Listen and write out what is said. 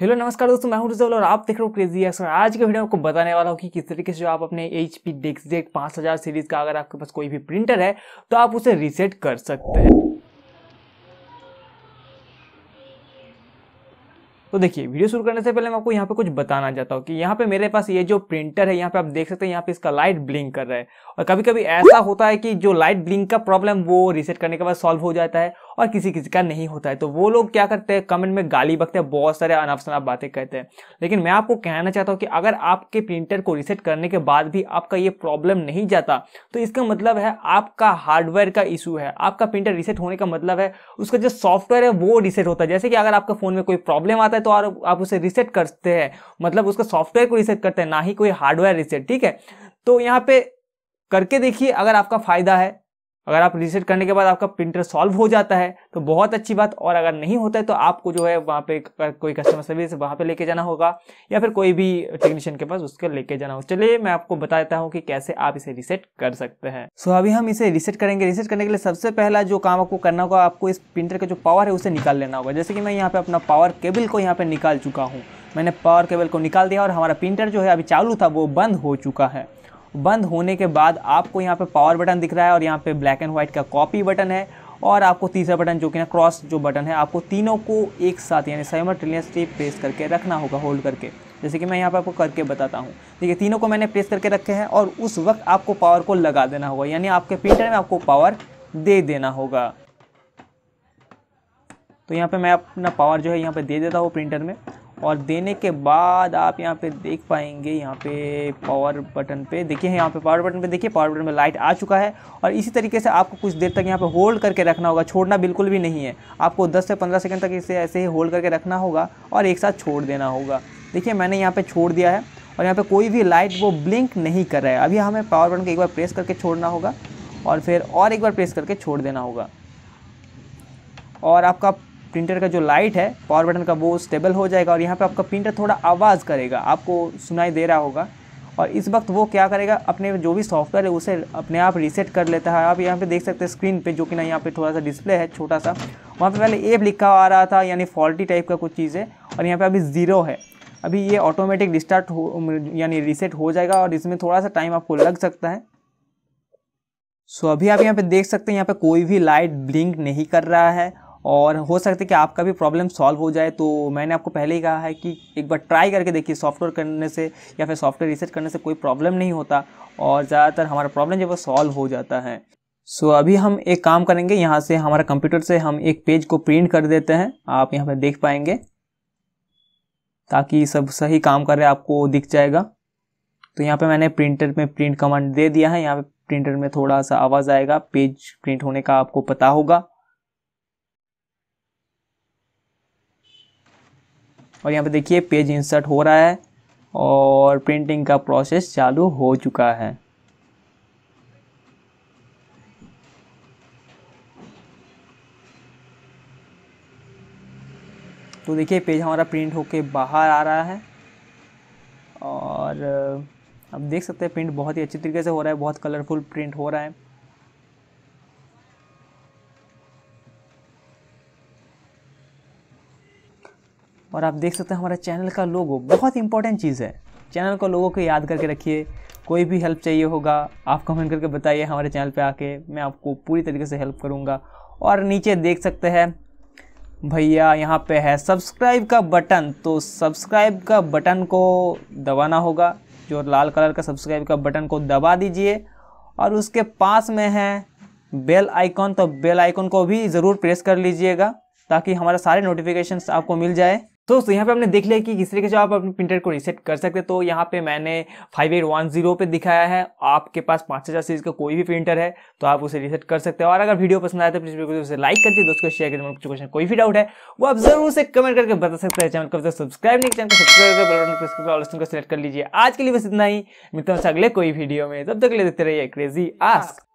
hello नमस्कार दोस्तों मैं हूं रिजल और आप देख रहे हो क्रेजी और आज के वीडियो में आपको बताने वाला हूं कि किस तरीके से जो आप अपने एच पी डेस्क डेक पाँच हज़ार सीरीज़ का अगर आपके पास कोई भी प्रिंटर है तो आप उसे रीसेट कर सकते हैं तो देखिए वीडियो शुरू करने से पहले मैं आपको यहाँ पे कुछ बताना चाहता हूँ कि यहाँ पे मेरे पास ये जो प्रिंटर है यहाँ पे आप देख सकते हैं यहाँ पे इसका लाइट ब्लिंक कर रहा है और कभी कभी ऐसा होता है कि जो लाइट ब्लिंक का प्रॉब्लम वो रिसेट करने के बाद सॉल्व हो जाता है और किसी किसी का नहीं होता है तो वो लोग क्या करते हैं कमेंट में गाली बकते हैं बहुत सारे अनाप शनाप बातें कहते हैं लेकिन मैं आपको कहना चाहता हूँ कि अगर आपके प्रिंटर को रिसेट करने के बाद भी आपका ये प्रॉब्लम नहीं जाता तो इसका मतलब है आपका हार्डवेयर का इशू है आपका प्रिंटर रिसेट होने का मतलब है उसका जो सॉफ्टवेयर है वो रिसेट होता है जैसे कि अगर आपके फ़ोन में कोई प्रॉब्लम आता है तो आप उसे रिसेट करते हैं मतलब उसका सॉफ्टवेयर को रिसेट करते हैं ना ही कोई हार्डवेयर रिसेट ठीक है तो यहाँ पे करके देखिए अगर आपका फ़ायदा है अगर आप रीसेट करने के बाद आपका प्रिंटर सॉल्व हो जाता है तो बहुत अच्छी बात और अगर नहीं होता है तो आपको जो है वहाँ पे कोई कस्टमर सर्विस वहाँ पे लेके जाना होगा या फिर कोई भी टेक्नीशियन के पास उसको लेके जाना होगा चलिए मैं आपको बता देता हूँ कि कैसे आप इसे रीसेट कर सकते हैं सो so, अभी हम इसे रीसेट करेंगे रीसेट करने के लिए सबसे पहला जो काम आपको करना होगा आपको इस प्रिंटर का जो पावर है उसे निकाल लेना होगा जैसे कि मैं यहाँ पर अपना पावर केबल को यहाँ पर निकाल चुका हूँ मैंने पावर केबल को निकाल दिया और हमारा प्रिंटर जो है अभी चालू था वो बंद हो चुका है बंद होने के बाद आपको यहाँ पे पावर बटन दिख रहा है और यहाँ पे ब्लैक एंड व्हाइट का कॉपी बटन है और आपको तीसरा बटन जो कि ना क्रॉस जो बटन है आपको तीनों को एक साथ यानी साइमर ट्रिलियसली प्रेस करके रखना होगा होल्ड करके जैसे कि मैं यहाँ पर आपको करके बताता हूँ देखिए तीनों को मैंने प्रेस करके रखे हैं और उस वक्त आपको पावर को लगा देना होगा यानी आपके प्रिंटर में आपको पावर दे देना होगा तो यहाँ पे मैं अपना पावर जो है यहाँ पे दे देता हूँ प्रिंटर में और देने के बाद आप यहाँ पे देख पाएंगे यहाँ पे पावर बटन पे देखिए यहाँ पे पावर बटन पे देखिए पावर बटन में लाइट आ चुका है और इसी तरीके से आपको कुछ देर तक यहाँ पे होल्ड करके रखना होगा छोड़ना बिल्कुल भी नहीं है आपको 10 से 15 सेकंड तक इसे ऐसे ही होल्ड करके रखना होगा और एक साथ छोड़ देना होगा देखिए मैंने यहाँ पर छोड़ दिया है और यहाँ पर कोई भी लाइट वो ब्लिंक नहीं कर रहा है अभी हमें पावर बटन को एक बार प्रेस करके छोड़ना होगा और फिर और एक बार प्रेस करके छोड़ देना होगा और आपका प्रिंटर का जो लाइट है पावर बटन का वो स्टेबल हो जाएगा और यहाँ पे आपका प्रिंटर थोड़ा आवाज़ करेगा आपको सुनाई दे रहा होगा और इस वक्त वो क्या करेगा अपने जो भी सॉफ्टवेयर है उसे अपने आप रीसेट कर लेता है आप यहाँ पे देख सकते हैं स्क्रीन पे जो कि ना यहाँ पे थोड़ा सा डिस्प्ले है छोटा सा वहाँ पे पहले एप लिखा आ रहा था यानी फॉल्टी टाइप का कुछ चीज़ है और यहाँ पे अभी ज़ीरो है अभी ये ऑटोमेटिक रिस्टार्ट हो यानी रीसेट हो जाएगा और इसमें थोड़ा सा टाइम आपको लग सकता है सो अभी आप यहाँ पर देख सकते हैं यहाँ पर कोई भी लाइट ब्लिंक नहीं कर रहा है और हो सकता है कि आपका भी प्रॉब्लम सॉल्व हो जाए तो मैंने आपको पहले ही कहा है कि एक बार ट्राई करके देखिए सॉफ्टवेयर करने से या फिर सॉफ्टवेयर रिसर्च करने से कोई प्रॉब्लम नहीं होता और ज़्यादातर हमारा प्रॉब्लम जब वो सॉल्व हो जाता है सो so, अभी हम एक काम करेंगे यहाँ से हमारा कंप्यूटर से हम एक पेज को प्रिंट कर देते हैं आप यहाँ पर देख पाएंगे ताकि सब सही काम कर रहे आपको दिख जाएगा तो यहाँ पे मैंने प्रिंटर में प्रिंट कमांड दे दिया है यहाँ पे प्रिंटर में थोड़ा सा आवाज़ आएगा पेज प्रिंट होने का आपको पता होगा और यहाँ पे देखिए पेज इंसर्ट हो रहा है और प्रिंटिंग का प्रोसेस चालू हो चुका है तो देखिए पेज हमारा प्रिंट होके बाहर आ रहा है और अब देख सकते हैं प्रिंट बहुत ही अच्छी तरीके से हो रहा है बहुत कलरफुल प्रिंट हो रहा है और आप देख सकते हैं हमारे चैनल का लोगो बहुत इंपॉर्टेंट चीज़ है चैनल का लोगों को याद करके रखिए कोई भी हेल्प चाहिए होगा आप कमेंट करके बताइए हमारे चैनल पे आके मैं आपको पूरी तरीके से हेल्प करूँगा और नीचे देख सकते हैं भैया यहाँ पे है सब्सक्राइब का बटन तो सब्सक्राइब का बटन को दबाना होगा जो लाल कलर का सब्सक्राइब का बटन को दबा दीजिए और उसके पास में है बेल आइकॉन तो बेल आइकॉन को भी ज़रूर प्रेस कर लीजिएगा ताकि हमारे सारे नोटिफिकेशंस आपको मिल जाए तो यहाँ पे हमने देख लिया कि किस तरीके से आप अपने प्रिंटर को रिसेट कर सकते हैं तो यहाँ पे मैंने फाइव एट वन जीरो पे दिखाया है आपके पास पाँच हज़ार सीरीज का कोई भी प्रिंटर है तो आप उसे रिसेट कर सकते हैं और अगर वीडियो पसंद आए तो प्लीज वीडियो उसे लाइक कर दीजिए दोस्तों शेयर करें कोई भी डाउट है वो आप जरूर उसे कमेंट करके बता सकते हैं चैनल को सब्सक्राइब नहीं चैनल तो को सब्सक्राइब कर लीजिए आज के लिए बस इतना ही मित्रों से अगले कोई वीडियो में तब तक ले देते रहिए क्रेजी आस्क